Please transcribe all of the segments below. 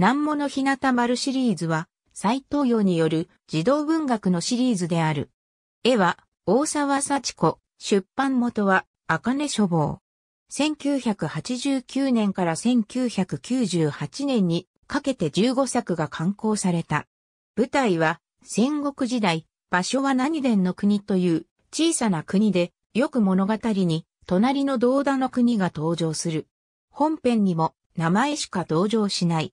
南物日向丸シリーズは、斎藤洋による児童文学のシリーズである。絵は、大沢幸子、出版元は、茜書房。1989年から1998年にかけて15作が刊行された。舞台は、戦国時代、場所は何伝の国という小さな国で、よく物語に、隣の道田の国が登場する。本編にも名前しか登場しない。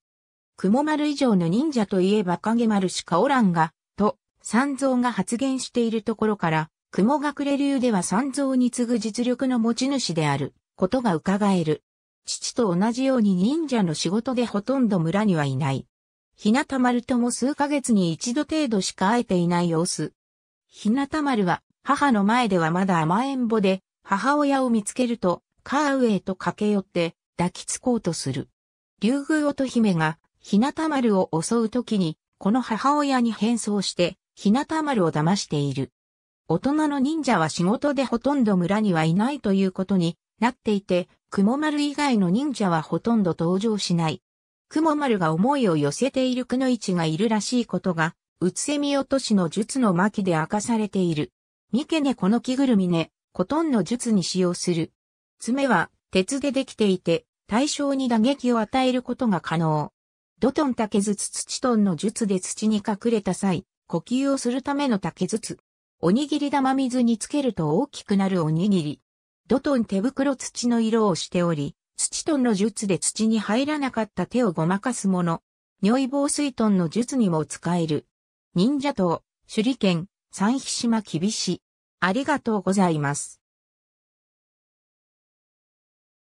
雲丸以上の忍者といえば影丸しかおらんが、と、三蔵が発言しているところから、雲隠れ流では三蔵に次ぐ実力の持ち主である、ことが伺える。父と同じように忍者の仕事でほとんど村にはいない。日向丸とも数ヶ月に一度程度しか会えていない様子。日向丸は、母の前ではまだ甘えんぼで、母親を見つけると、カーウェイと駆け寄って、抱きつこうとする。竜宮乙姫が、ひなた丸を襲う時に、この母親に変装して、ひなた丸を騙している。大人の忍者は仕事でほとんど村にはいないということになっていて、雲丸以外の忍者はほとんど登場しない。雲丸が思いを寄せているくの市がいるらしいことが、うつせみ落としの術の巻で明かされている。三毛ねこの着ぐるみね、ほとんど術に使用する。爪は鉄でできていて、対象に打撃を与えることが可能。土トン竹筒土トンの術で土に隠れた際、呼吸をするための竹筒。おにぎり玉水につけると大きくなるおにぎり。土トン手袋土の色をしており、土トンの術で土に入らなかった手をごまかすもの。尿意防水トンの術にも使える。忍者刀、手裏剣、三菱島厳し。ありがとうございます。